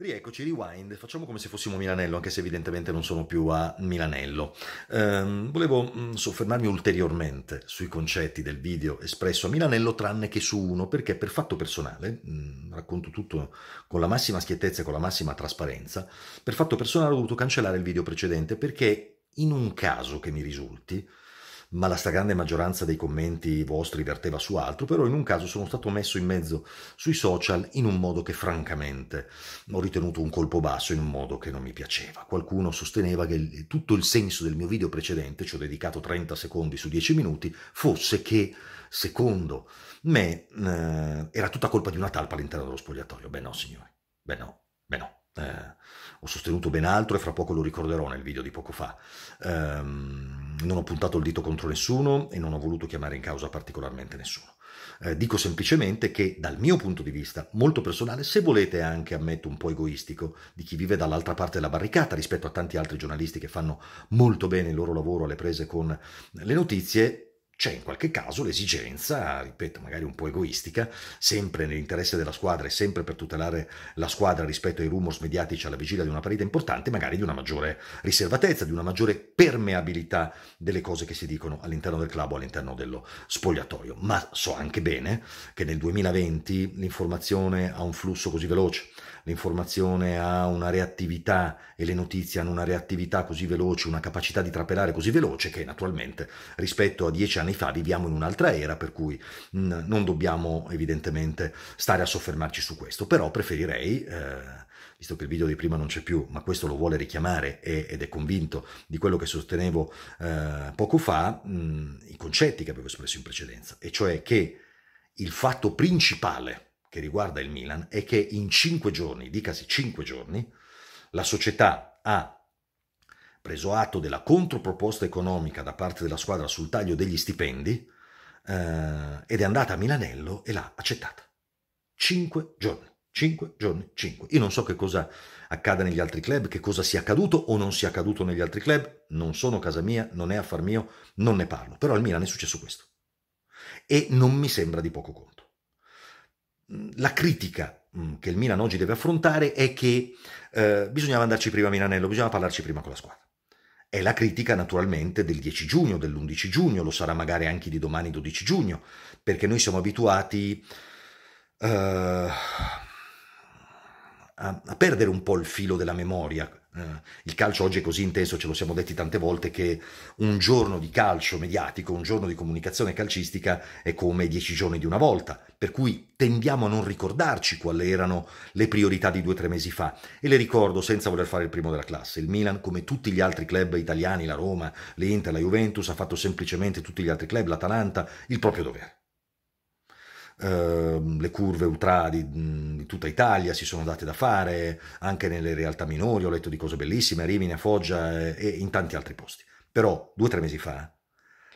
Rieccoci, rewind, facciamo come se fossimo Milanello, anche se evidentemente non sono più a Milanello. Ehm, volevo mm, soffermarmi ulteriormente sui concetti del video espresso a Milanello, tranne che su uno, perché per fatto personale, mh, mm, racconto tutto con la massima schiettezza e con la massima trasparenza, per fatto personale ho dovuto cancellare il video precedente perché in un caso che mi risulti, ma la stragrande maggioranza dei commenti vostri verteva su altro, però in un caso sono stato messo in mezzo sui social in un modo che francamente ho ritenuto un colpo basso, in un modo che non mi piaceva. Qualcuno sosteneva che tutto il senso del mio video precedente, ci ho dedicato 30 secondi su 10 minuti, fosse che secondo me eh, era tutta colpa di una talpa all'interno dello spogliatoio. Beh no, signori, beh no, beh no. Eh, ho sostenuto ben altro e fra poco lo ricorderò nel video di poco fa. Eh, non ho puntato il dito contro nessuno e non ho voluto chiamare in causa particolarmente nessuno. Eh, dico semplicemente che dal mio punto di vista, molto personale, se volete anche ammetto un po' egoistico, di chi vive dall'altra parte della barricata rispetto a tanti altri giornalisti che fanno molto bene il loro lavoro alle prese con le notizie, c'è in qualche caso l'esigenza, ripeto, magari un po' egoistica, sempre nell'interesse della squadra e sempre per tutelare la squadra rispetto ai rumors mediatici alla vigilia di una partita importante, magari di una maggiore riservatezza, di una maggiore permeabilità delle cose che si dicono all'interno del club o all'interno dello spogliatoio. Ma so anche bene che nel 2020 l'informazione ha un flusso così veloce, l'informazione ha una reattività e le notizie hanno una reattività così veloce, una capacità di trapelare così veloce che naturalmente rispetto a dieci anni anni fa, viviamo in un'altra era, per cui mh, mm, non dobbiamo evidentemente stare a soffermarci su questo, però preferirei... Eh, visto che il video di prima non c'è più, ma questo lo vuole richiamare ed è convinto di quello che sostenevo eh, poco fa, mh, mm, i concetti che avevo espresso in precedenza, e cioè che il fatto principale che riguarda il Milan è che in cinque giorni, dicasi cinque giorni, la società ha preso atto della controproposta economica da parte della squadra sul taglio degli stipendi eh, ed è andata a Milanello e l'ha accettata. Cinque giorni, cinque giorni, cinque. Io non so che cosa accada negli altri club, che cosa sia accaduto o non sia accaduto negli altri club, non sono casa mia, non è affar mio, non ne parlo, però al Milan è successo questo. E non mi sembra di poco conto. La critica mm, che il Milan oggi deve affrontare è che eh, bisognava andarci prima a Milanello, bisognava parlarci prima con la squadra. È la critica naturalmente del 10 giugno, dell'11 giugno, lo sarà magari anche di domani 12 giugno, perché noi siamo abituati uh, a, a perdere un po' il filo della memoria eh, il calcio oggi è così intenso, ce lo siamo detti tante volte, che un giorno di calcio mediatico, un giorno di comunicazione calcistica è come dieci giorni di una volta, per cui tendiamo a non ricordarci quali erano le priorità di due o tre mesi fa. E le ricordo senza voler fare il primo della classe. Il Milan, come tutti gli altri club italiani, la Roma, l'Inter, la Juventus, ha fatto semplicemente tutti gli altri club, l'Atalanta, il proprio dovere. Ehm, le curve ultra di, di, tutta Italia si sono date da fare, anche nelle realtà minori ho letto di cose bellissime, a Rimini, a Foggia e, eh, e in tanti altri posti. Però due o tre mesi fa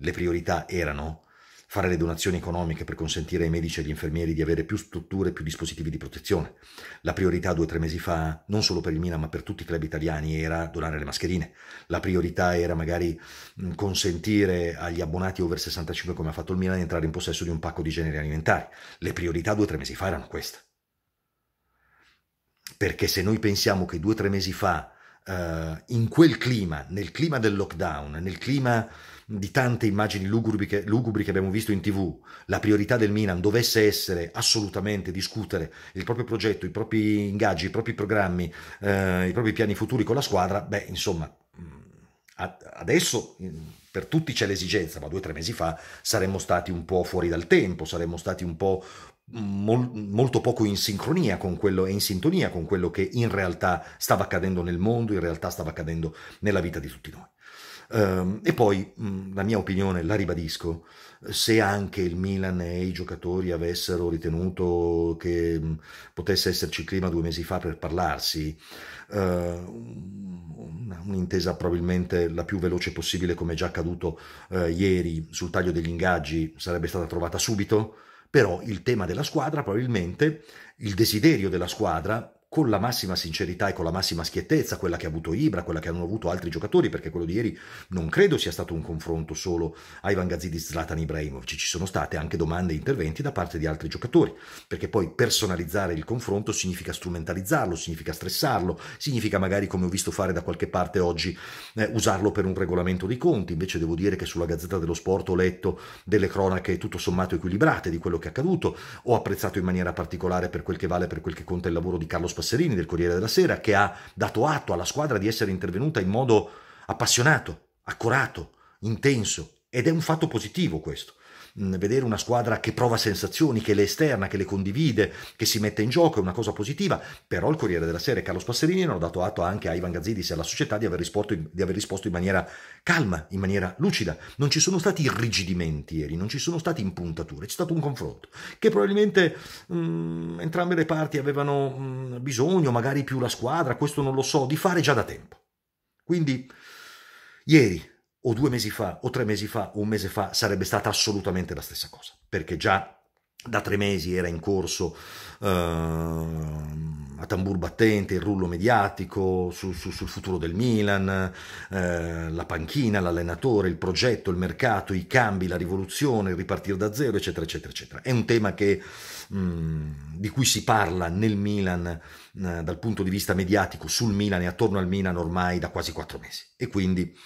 le priorità erano fare le donazioni economiche per consentire ai medici e agli infermieri di avere più strutture e più dispositivi di protezione. La priorità due o tre mesi fa, non solo per il Milan ma per tutti i club italiani, era donare le mascherine. La priorità era magari consentire agli abbonati over 65 come ha fatto il Milan di entrare in possesso di un pacco di generi alimentari. Le priorità due o tre mesi fa erano queste. Perché se noi pensiamo che due o tre mesi fa, uh, in quel clima, nel clima del lockdown, nel clima di tante immagini lugubri che, lugubri che abbiamo visto in tv, la priorità del Milan dovesse essere assolutamente discutere il proprio progetto, i propri ingaggi, i propri programmi, eh, i propri piani futuri con la squadra, beh, insomma, mm, adesso per tutti c'è l'esigenza, ma due o tre mesi fa saremmo stati un po' fuori dal tempo, saremmo stati un po' mol, molto poco in sincronia con quello e in sintonia con quello che in realtà stava accadendo nel mondo, in realtà stava accadendo nella vita di tutti noi. Ehm, e poi mm, la mia opinione, la ribadisco, se anche il Milan e i giocatori avessero ritenuto che mm, potesse esserci clima due mesi fa per parlarsi, ehm, un'intesa probabilmente la più veloce possibile come già accaduto eh, ieri sul taglio degli ingaggi sarebbe stata trovata subito, però il tema della squadra probabilmente, il desiderio della squadra con la massima sincerità e con la massima schiettezza, quella che ha avuto Ibra, quella che hanno avuto altri giocatori, perché quello di ieri non credo sia stato un confronto solo a Ivan Gazidis Zlatan Ibrahimovic, ci sono state anche domande e interventi da parte di altri giocatori, perché poi personalizzare il confronto significa strumentalizzarlo, significa stressarlo, significa magari come ho visto fare da qualche parte oggi eh, usarlo per un regolamento dei conti, invece devo dire che sulla Gazzetta dello Sport ho letto delle cronache tutto sommato equilibrate di quello che è accaduto, ho apprezzato in maniera particolare per quel che vale, per quel che conta il lavoro di Carlo Passerini del Corriere della Sera, che ha dato atto alla squadra di essere intervenuta in modo appassionato, accurato, intenso, ed è un fatto positivo questo. Mm, vedere una squadra che prova sensazioni, che le esterna, che le condivide, che si mette in gioco, è una cosa positiva, però il Corriere della Sera e Carlo Spasserini hanno dato atto anche a Ivan Gazzidis e alla società di aver, risposto, di aver risposto in maniera calma, in maniera lucida, non ci sono stati irrigidimenti ieri, non ci sono stati impuntature, c'è stato un confronto che probabilmente mh, mm, entrambe le parti avevano mh, mm, bisogno, magari più la squadra, questo non lo so, di fare già da tempo. Quindi ieri o due mesi fa, o tre mesi fa, o un mese fa, sarebbe stata assolutamente la stessa cosa, perché già da tre mesi era in corso... Uh, a tambur battente il rullo mediatico su, su, sul futuro del Milan, eh, la panchina, l'allenatore, il progetto, il mercato, i cambi, la rivoluzione, il ripartire da zero, eccetera, eccetera, eccetera. È un tema che, mh, mm, di cui si parla nel Milan eh, dal punto di vista mediatico sul Milan e attorno al Milan ormai da quasi quattro mesi. E quindi...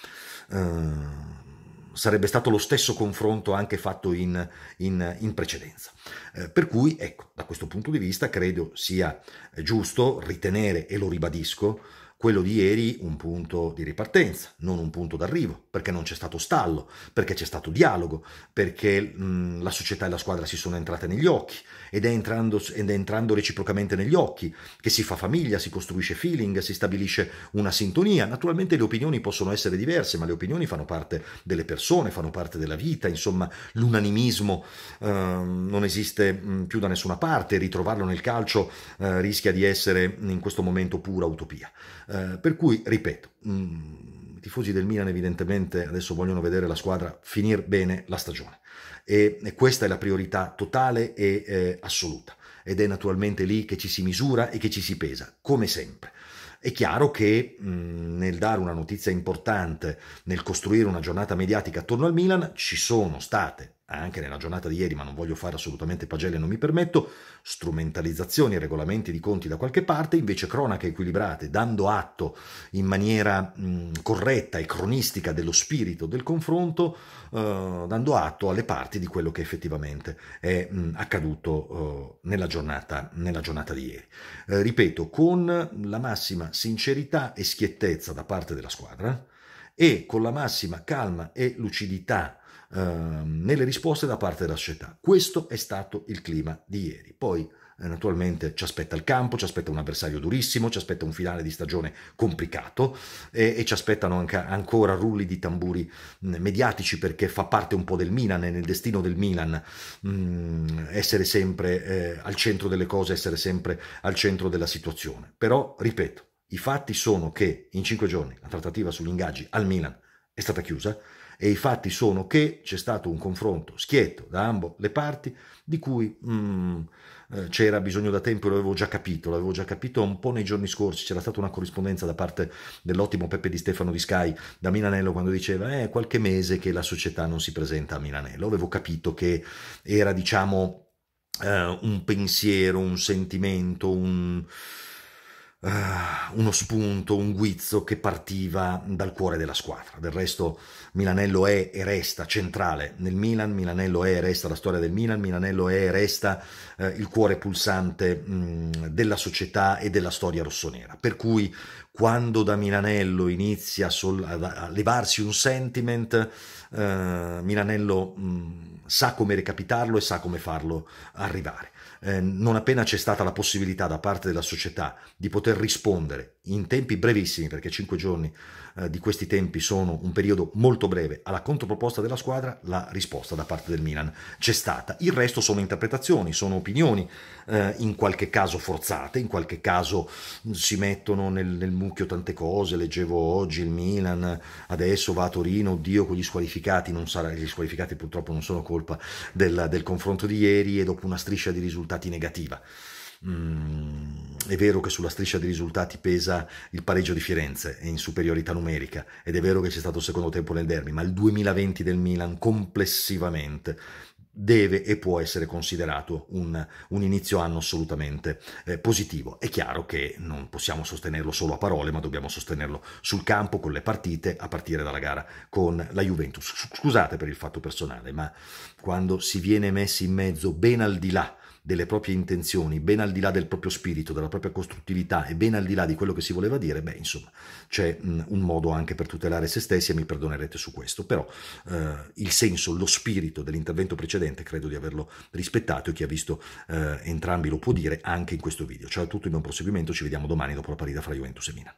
Eh, sarebbe stato lo stesso confronto anche fatto in, in, in precedenza. Eh, per cui, ecco, da questo punto di vista credo sia giusto ritenere, e lo ribadisco, quello di ieri un punto di ripartenza, non un punto d'arrivo, perché non c'è stato stallo, perché c'è stato dialogo, perché mh, la società e la squadra si sono entrate negli occhi ed è, entrando, ed è entrando reciprocamente negli occhi che si fa famiglia, si costruisce feeling, si stabilisce una sintonia. Naturalmente le opinioni possono essere diverse, ma le opinioni fanno parte delle persone, fanno parte della vita, insomma l'unanimismo eh, non esiste mh, più da nessuna parte, ritrovarlo nel calcio eh, rischia di essere in questo momento pura utopia. Eh, per cui, ripeto, mh, mm, i tifosi del Milan evidentemente adesso vogliono vedere la squadra finire bene la stagione e, e, questa è la priorità totale e eh, assoluta ed è naturalmente lì che ci si misura e che ci si pesa, come sempre. È chiaro che mh, mm, nel dare una notizia importante, nel costruire una giornata mediatica attorno al Milan, ci sono state anche nella giornata di ieri, ma non voglio fare assolutamente pagelle, non mi permetto, strumentalizzazioni e regolamenti di conti da qualche parte, invece cronache equilibrate, dando atto in maniera mh, corretta e cronistica dello spirito del confronto, eh, dando atto alle parti di quello che effettivamente è mh, accaduto eh, nella, giornata, nella, giornata, di ieri. Eh, ripeto, con la massima sincerità e schiettezza da parte della squadra e con la massima calma e lucidità Ehm, nelle risposte da parte della società. Questo è stato il clima di ieri. Poi eh, naturalmente ci aspetta il campo, ci aspetta un avversario durissimo, ci aspetta un finale di stagione complicato e, e ci aspettano anche, ancora rulli di tamburi mediatici perché fa parte un po' del Milan e nel destino del Milan mh, essere sempre eh, al centro delle cose, essere sempre al centro della situazione. Però, ripeto, i fatti sono che in cinque giorni la trattativa sugli ingaggi al Milan è stata chiusa e i fatti sono che c'è stato un confronto schietto da ambo le parti di cui mm, eh, c'era bisogno da tempo, l'avevo già capito, l'avevo già capito un po' nei giorni scorsi, c'era stata una corrispondenza da parte dell'ottimo Peppe Di Stefano di Sky da Milanello quando diceva è eh, qualche mese che la società non si presenta a Milanello, avevo capito che era diciamo eh, un pensiero, un sentimento, un Ah, uno spunto, un guizzo che partiva dal cuore della squadra. Del resto Milanello è e resta centrale nel Milan, Milanello è e resta la storia del Milan, Milanello è e resta eh, il cuore pulsante mh, mm, della società e della storia rossonera. Per cui quando da Milanello inizia a, sol- a levarsi un sentiment, eh, Milanello mh, mm, sa come recapitarlo e sa come farlo arrivare. Eh, non appena c'è stata la possibilità da parte della società di poter rispondere in tempi brevissimi, perché 5 giorni eh, di questi tempi sono un periodo molto breve, alla controproposta della squadra la risposta da parte del Milan c'è stata. Il resto sono interpretazioni, sono opinioni, eh, in qualche caso forzate, in qualche caso mm, si mettono nel, nel, mucchio tante cose, leggevo oggi il Milan, adesso va a Torino, oddio con gli squalificati, non sarà, gli squalificati purtroppo non sono colpa del, del confronto di ieri e dopo una striscia di risultati negativa. Mm, è vero che sulla striscia di risultati pesa il pareggio di Firenze in superiorità numerica ed è vero che c'è stato il secondo tempo nel derby, ma il 2020 del Milan complessivamente deve e può essere considerato un, un inizio anno assolutamente eh, positivo. È chiaro che non possiamo sostenerlo solo a parole, ma dobbiamo sostenerlo sul campo, con le partite, a partire dalla gara con la Juventus. Scusate per il fatto personale, ma quando si viene messi in mezzo ben al di là delle proprie intenzioni, ben al di là del proprio spirito, della propria costruttività e ben al di là di quello che si voleva dire, beh, insomma, c'è mm, un modo anche per tutelare se stessi e mi perdonerete su questo, però eh, il senso, lo spirito dell'intervento precedente credo di averlo rispettato e chi ha visto eh, entrambi lo può dire anche in questo video. Ciao a tutti, buon proseguimento, ci vediamo domani dopo la partita fra Juventus e Milan.